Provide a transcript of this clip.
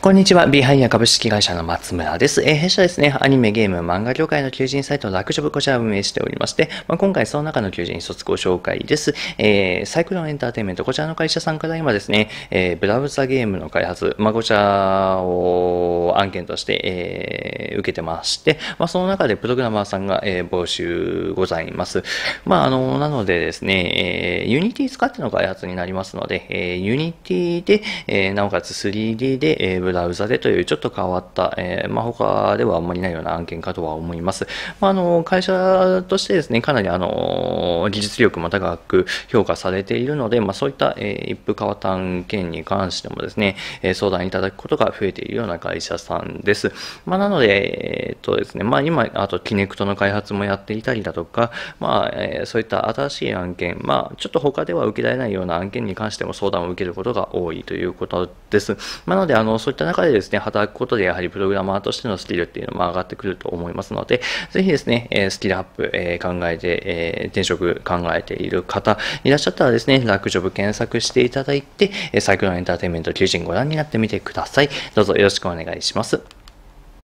こんにちは。ビハイヤ株式会社の松村です。えー、弊社ですね、アニメ、ゲーム、漫画業界の求人サイト、ラクジョブ、こちらを運営しておりまして、まあ、今回その中の求人卒業ご紹介です。えー、サイクロンエンターテインメント、こちらの会社さんから今ですね、えー、ブラウザゲームの開発、まあ、こちらを案件として、えー、受けてまして、まあ、その中でプログラマーさんが、えー、募集ございます。まあ、あの、なのでですね、えー、ユニティ使っての開発になりますので、えー、ユニティで、えー、なおかつ 3D で、えーブラウザでというちょっと変わった、えー、まあ、他ではあんまりないような案件かとは思います。まあ、あの会社としてですね、かなりあの技術力も高く評価されているので、まあ、そういった、えー、一風変わった案件に関してもですね、え相談いただくことが増えているような会社さんです。まあ、なので、えとですね、まあ、今、あと、キネクトの開発もやっていたりだとか、まあ、えー、そういった新しい案件、まあ、ちょっと他では受けられないような案件に関しても相談を受けることが多いということです。まあ、なので、あの、そういった中でですね、働くことで、やはりプログラマーとしてのスキルっていうのも上がってくると思いますので、ぜひですね、えー、スキルアップ、えー、考えて、えー、転職考えている方、いらっしゃったらですね、楽ジョブ検索していただいて、サイクロンエンターテインメント求人ご覧になってみてください。どうぞよろしくお願いします。